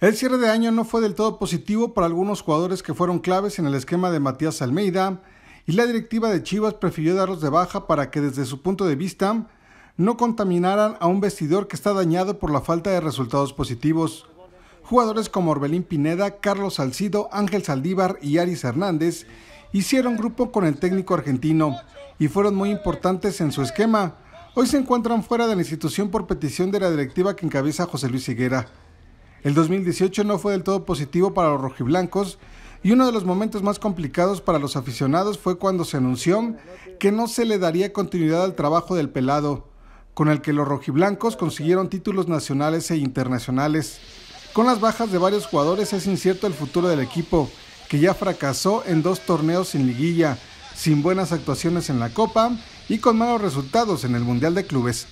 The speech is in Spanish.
El cierre de año no fue del todo positivo para algunos jugadores que fueron claves en el esquema de Matías Almeida y la directiva de Chivas prefirió darlos de baja para que desde su punto de vista no contaminaran a un vestidor que está dañado por la falta de resultados positivos. Jugadores como Orbelín Pineda, Carlos Salcido, Ángel Saldívar y Aris Hernández hicieron grupo con el técnico argentino y fueron muy importantes en su esquema. Hoy se encuentran fuera de la institución por petición de la directiva que encabeza José Luis Higuera. El 2018 no fue del todo positivo para los rojiblancos y uno de los momentos más complicados para los aficionados fue cuando se anunció que no se le daría continuidad al trabajo del pelado, con el que los rojiblancos consiguieron títulos nacionales e internacionales. Con las bajas de varios jugadores es incierto el futuro del equipo, que ya fracasó en dos torneos sin liguilla, sin buenas actuaciones en la Copa y con malos resultados en el Mundial de Clubes.